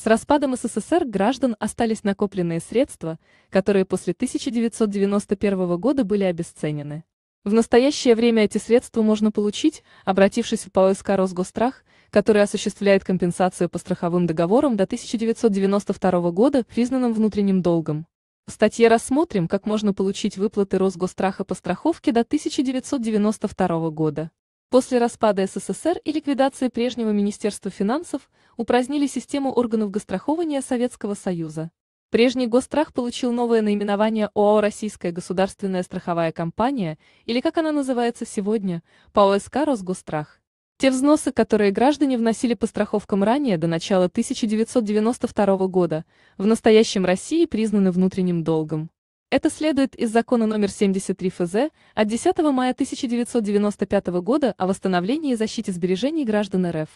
С распадом СССР граждан остались накопленные средства, которые после 1991 года были обесценены. В настоящее время эти средства можно получить, обратившись в ПОСК «Росгострах», который осуществляет компенсацию по страховым договорам до 1992 года, признанным внутренним долгом. В статье рассмотрим, как можно получить выплаты Росгостраха по страховке до 1992 года. После распада СССР и ликвидации прежнего Министерства финансов упразднили систему органов гострахования Советского Союза. Прежний Госстрах получил новое наименование ОАО «Российская государственная страховая компания» или как она называется сегодня, ПАОСК «Росгосстрах». Те взносы, которые граждане вносили по страховкам ранее до начала 1992 года, в настоящем России признаны внутренним долгом. Это следует из закона номер 73 ФЗ от 10 мая 1995 года о восстановлении и защите сбережений граждан РФ.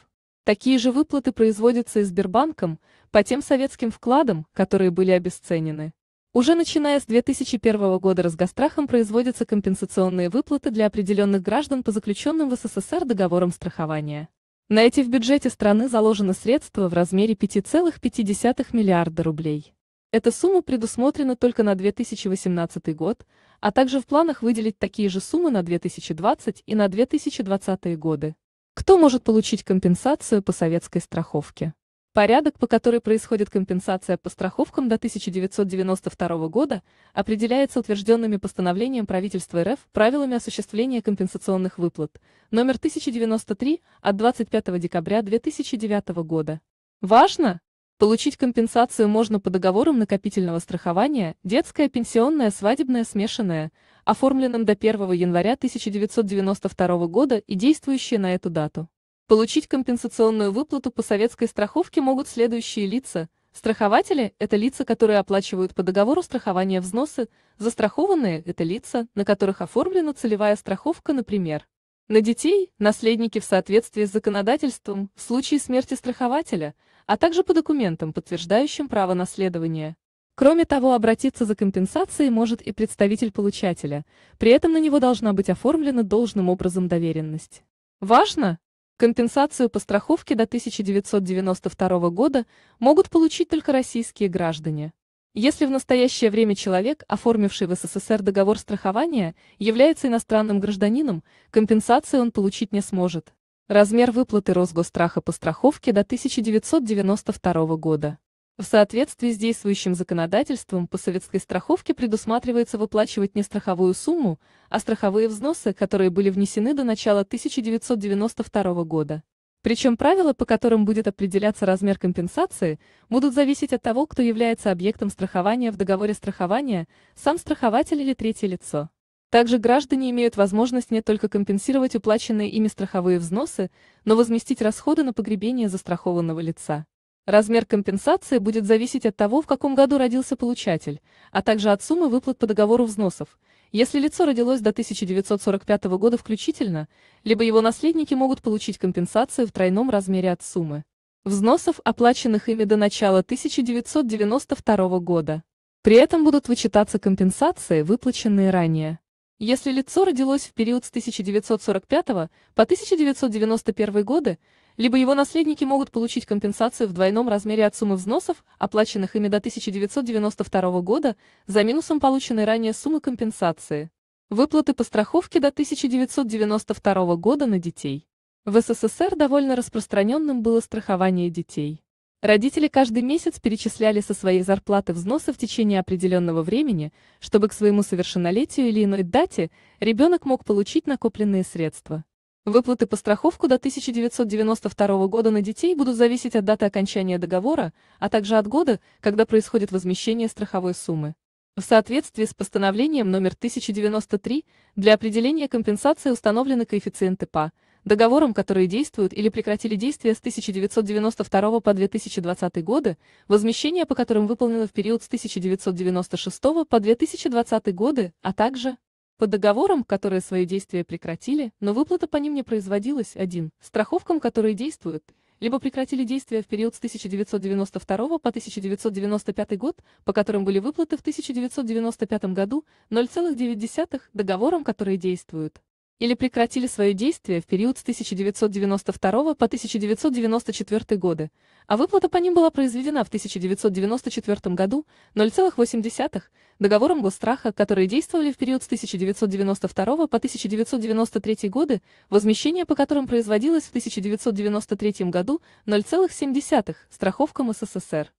Такие же выплаты производятся и Сбербанком по тем советским вкладам, которые были обесценены. Уже начиная с 2001 года разгострахом производятся компенсационные выплаты для определенных граждан по заключенным в СССР договорам страхования. На эти в бюджете страны заложены средства в размере 5,5 миллиарда рублей. Эта сумма предусмотрена только на 2018 год, а также в планах выделить такие же суммы на 2020 и на 2020 годы. Кто может получить компенсацию по советской страховке? Порядок, по которой происходит компенсация по страховкам до 1992 года, определяется утвержденными постановлением правительства РФ правилами осуществления компенсационных выплат номер 1093 от 25 декабря 2009 года. Важно, Получить компенсацию можно по договорам накопительного страхования «Детское пенсионное свадебное смешанное», оформленным до 1 января 1992 года и действующие на эту дату. Получить компенсационную выплату по советской страховке могут следующие лица. Страхователи – это лица, которые оплачивают по договору страхования взносы, застрахованные – это лица, на которых оформлена целевая страховка, например. На детей – наследники в соответствии с законодательством, в случае смерти страхователя – а также по документам, подтверждающим право наследования. Кроме того, обратиться за компенсацией может и представитель получателя, при этом на него должна быть оформлена должным образом доверенность. Важно! Компенсацию по страховке до 1992 года могут получить только российские граждане. Если в настоящее время человек, оформивший в СССР договор страхования, является иностранным гражданином, компенсации он получить не сможет. Размер выплаты Росгостраха по страховке до 1992 года. В соответствии с действующим законодательством по советской страховке предусматривается выплачивать не страховую сумму, а страховые взносы, которые были внесены до начала 1992 года. Причем правила, по которым будет определяться размер компенсации, будут зависеть от того, кто является объектом страхования в договоре страхования, сам страхователь или третье лицо. Также граждане имеют возможность не только компенсировать уплаченные ими страховые взносы, но возместить расходы на погребение застрахованного лица. Размер компенсации будет зависеть от того, в каком году родился получатель, а также от суммы выплат по договору взносов. Если лицо родилось до 1945 года включительно, либо его наследники могут получить компенсацию в тройном размере от суммы взносов, оплаченных ими до начала 1992 года. При этом будут вычитаться компенсации, выплаченные ранее. Если лицо родилось в период с 1945 по 1991 годы, либо его наследники могут получить компенсацию в двойном размере от суммы взносов, оплаченных ими до 1992 года, за минусом полученной ранее суммы компенсации. Выплаты по страховке до 1992 года на детей. В СССР довольно распространенным было страхование детей. Родители каждый месяц перечисляли со своей зарплаты взносы в течение определенного времени, чтобы к своему совершеннолетию или иной дате ребенок мог получить накопленные средства. Выплаты по страховку до 1992 года на детей будут зависеть от даты окончания договора, а также от года, когда происходит возмещение страховой суммы. В соответствии с постановлением номер 1093 для определения компенсации установлены коэффициенты ПА – договорам, которые действуют или прекратили действие с 1992 по 2020 годы, возмещение по которым выполнено в период с 1996 по 2020 годы, а также по договорам, которые свои действия прекратили, но выплата по ним не производилась, Один Страховкам, которые действуют, либо прекратили действия в период с 1992 по 1995 год, по которым были выплаты в 1995 году, 0,9 договорам, которые действуют, или прекратили свое действие в период с 1992 по 1994 годы, а выплата по ним была произведена в 1994 году 0,8 договором госстраха, которые действовали в период с 1992 по 1993 годы, возмещение по которым производилось в 1993 году 0,7 страховкам СССР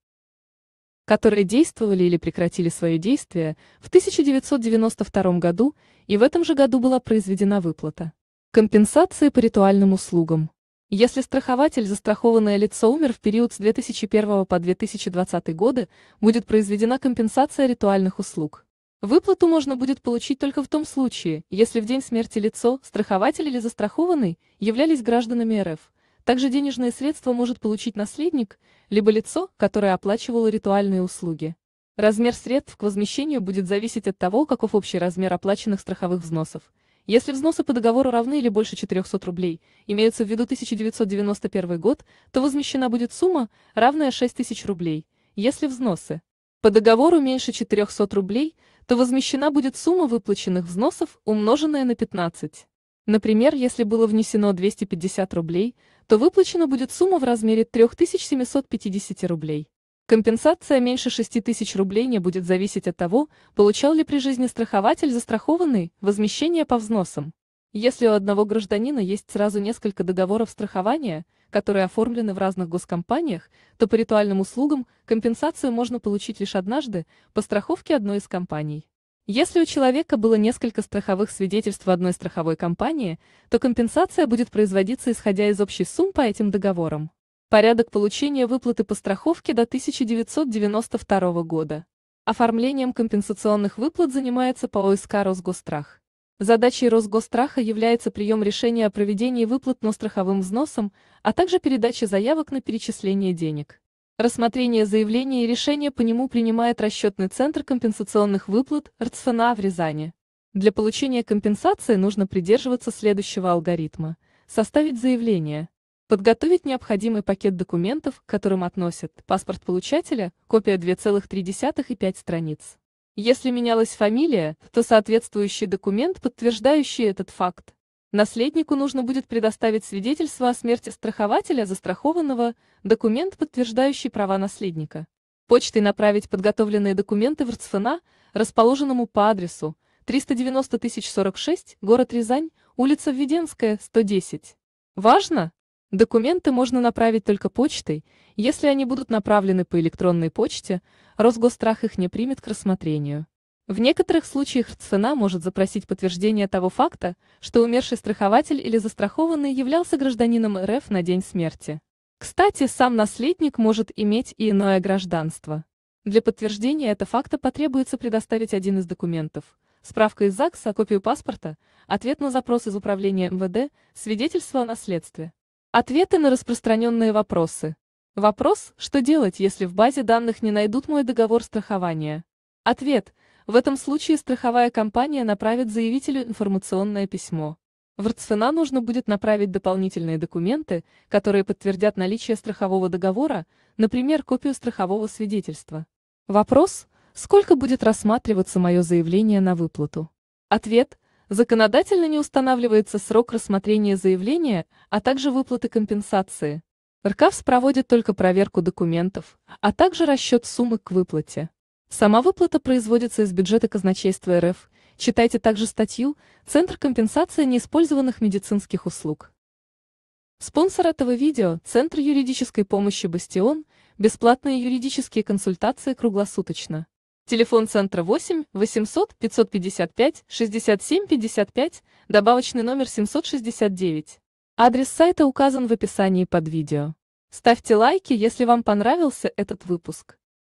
которые действовали или прекратили свое действие в 1992 году и в этом же году была произведена выплата. Компенсации по ритуальным услугам. Если страхователь застрахованное лицо умер в период с 2001 по 2020 годы, будет произведена компенсация ритуальных услуг. Выплату можно будет получить только в том случае, если в день смерти лицо, страхователь или застрахованный являлись гражданами РФ. Также денежные средства может получить наследник, либо лицо, которое оплачивало ритуальные услуги. Размер средств к возмещению будет зависеть от того, каков общий размер оплаченных страховых взносов. Если взносы по договору равны или больше 400 рублей, имеются в виду 1991 год, то возмещена будет сумма, равная 6000 рублей. Если взносы по договору меньше 400 рублей, то возмещена будет сумма выплаченных взносов, умноженная на 15. Например, если было внесено 250 рублей, то выплачена будет сумма в размере 3750 рублей. Компенсация меньше 6000 рублей не будет зависеть от того, получал ли при жизни страхователь застрахованный возмещение по взносам. Если у одного гражданина есть сразу несколько договоров страхования, которые оформлены в разных госкомпаниях, то по ритуальным услугам компенсацию можно получить лишь однажды по страховке одной из компаний. Если у человека было несколько страховых свидетельств в одной страховой компании, то компенсация будет производиться исходя из общей суммы по этим договорам. Порядок получения выплаты по страховке до 1992 года. Оформлением компенсационных выплат занимается по ПОСК «Росгострах». Задачей Росгостраха является прием решения о проведении выплат но страховым взносом, а также передача заявок на перечисление денег. Рассмотрение заявления и решение по нему принимает расчетный центр компенсационных выплат РЦФНА в Рязани. Для получения компенсации нужно придерживаться следующего алгоритма. Составить заявление. Подготовить необходимый пакет документов, к которым относят паспорт получателя, копия 2,3 и 5 страниц. Если менялась фамилия, то соответствующий документ, подтверждающий этот факт. Наследнику нужно будет предоставить свидетельство о смерти страхователя застрахованного, документ, подтверждающий права наследника. Почтой направить подготовленные документы в РЦФНА, расположенному по адресу 390 046, город Рязань, улица Введенская, 110. Важно! Документы можно направить только почтой, если они будут направлены по электронной почте, Росгострах их не примет к рассмотрению. В некоторых случаях цена может запросить подтверждение того факта, что умерший страхователь или застрахованный являлся гражданином РФ на день смерти. Кстати, сам наследник может иметь и иное гражданство. Для подтверждения этого факта потребуется предоставить один из документов – справка из ЗАГСа, копию паспорта, ответ на запрос из Управления МВД, свидетельство о наследстве. Ответы на распространенные вопросы. Вопрос, что делать, если в базе данных не найдут мой договор страхования? Ответ – в этом случае страховая компания направит заявителю информационное письмо. В РЦФНА нужно будет направить дополнительные документы, которые подтвердят наличие страхового договора, например, копию страхового свидетельства. Вопрос, сколько будет рассматриваться мое заявление на выплату? Ответ, законодательно не устанавливается срок рассмотрения заявления, а также выплаты компенсации. РКАВС проводит только проверку документов, а также расчет суммы к выплате. Сама выплата производится из бюджета казначейства РФ. Читайте также статью «Центр компенсации неиспользованных медицинских услуг». Спонсор этого видео – Центр юридической помощи «Бастион», бесплатные юридические консультации круглосуточно. Телефон центра 8 800 555 67 55, добавочный номер 769. Адрес сайта указан в описании под видео. Ставьте лайки, если вам понравился этот выпуск.